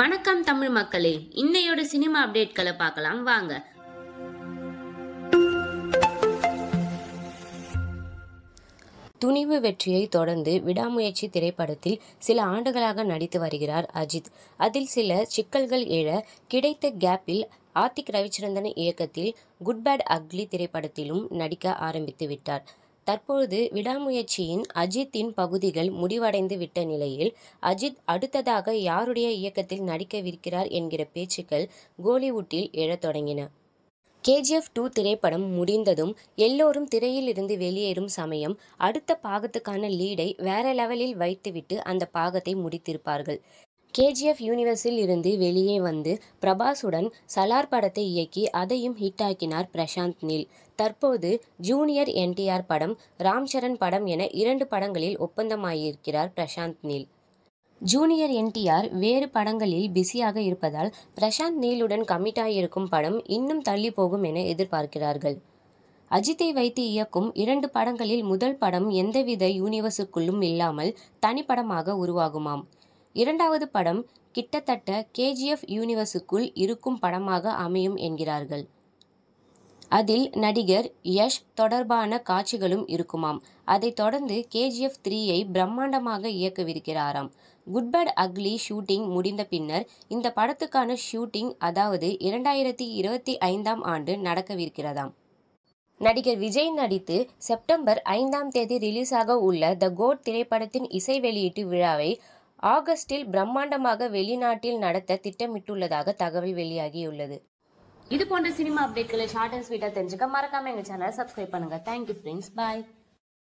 வணக்கம் தமிழ் மக்களே இன்னையோட சினிமா அப்டேட்களை பார்க்கலாம் வாங்க துணிவு வெற்றியை தொடர்ந்து விடாமுயற்சி திரைப்படத்தில் சில ஆண்டுகளாக நடித்து வருகிறார் அஜித் அதில் சில சிக்கல்கள் எழ கிடைத்த கேப்பில் ஆர்த்திக் ரவிச்சந்திரன் இயக்கத்தில் குட் பேட் அக்லி திரைப்படத்திலும் நடிக்க ஆரம்பித்து விட்டார் தற்பொழுது விடாமுயற்சியின் அஜித்தின் பகுதிகள் முடிவடைந்து விட்ட நிலையில் அஜித் அடுத்ததாக யாருடைய இயக்கத்தில் நடிக்கவிருக்கிறார் என்கிற பேச்சுக்கள் கோலிவுட்டில் எழத் தொடங்கின கேஜிஎஃப் டூ திரைப்படம் முடிந்ததும் எல்லோரும் திரையில் இருந்து வெளியேறும் சமயம் அடுத்த பாகத்துக்கான லீடை வேற லெவலில் வைத்துவிட்டு அந்த பாகத்தை முடித்திருப்பார்கள் கேஜிஎஃப் யூனிவர்ஸில் இருந்து வெளியே வந்து பிரபாஸுடன் சலார் படத்தை இயக்கி அதையும் ஹிட்டாக்கினார் பிரசாந்த் நீல் தற்போது ஜூனியர் என்டிஆர் படம் ராம்சரண் படம் என இரண்டு படங்களில் ஒப்பந்தமாகியிருக்கிறார் பிரசாந்த் நீல் ஜூனியர் என்டிஆர் வேறு படங்களில் பிஸியாக இருப்பதால் பிரசாந்த் நீலுடன் ஆகியிருக்கும் படம் இன்னும் தள்ளி போகும் என எதிர்பார்க்கிறார்கள் அஜித்தை வைத்து இயக்கும் இரண்டு படங்களில் முதல் படம் எந்தவித யூனிவர்ஸுக்குள்ளும் இல்லாமல் தனிப்படமாக உருவாகுமாம் இரண்டாவது படம் கிட்டத்தட்ட கேஜிஎஃப் யூனிவர்ஸுக்குள் இருக்கும் படமாக அமையும் என்கிறார்கள் அதில் நடிகர் யஷ் தொடர்பான காட்சிகளும் இருக்குமாம் அதைத் தொடர்ந்து கேஜிஎஃப் த்ரீயை பிரம்மாண்டமாக இயக்கவிருக்கிறாராம் குட் அக்லி ஷூட்டிங் முடிந்த பின்னர் இந்த படத்துக்கான ஷூட்டிங் அதாவது இரண்டாயிரத்தி இருபத்தி ஐந்தாம் ஆண்டு நடக்கவிருக்கிறதாம் நடிகர் விஜய் நடித்து செப்டம்பர் ஐந்தாம் தேதி ரிலீஸாக உள்ள த கோட் திரைப்படத்தின் இசை வெளியீட்டு விழாவை ஆகஸ்டில் பிரம்மாண்டமாக வெளிநாட்டில் நடத்த திட்டமிட்டுள்ளதாக தகவல் வெளியாகியுள்ளது இது போன்ற சினிமா அப்டேட்களை ஷார்ட் அண்ட் ஸ்வீட்டாக தெரிஞ்சுக்க மறக்காம எங்கள் சேனலை சப்ஸ்கிரைப் பண்ணுங்கள் தேங்க்யூ ஃப்ரெண்ட்ஸ் பாய்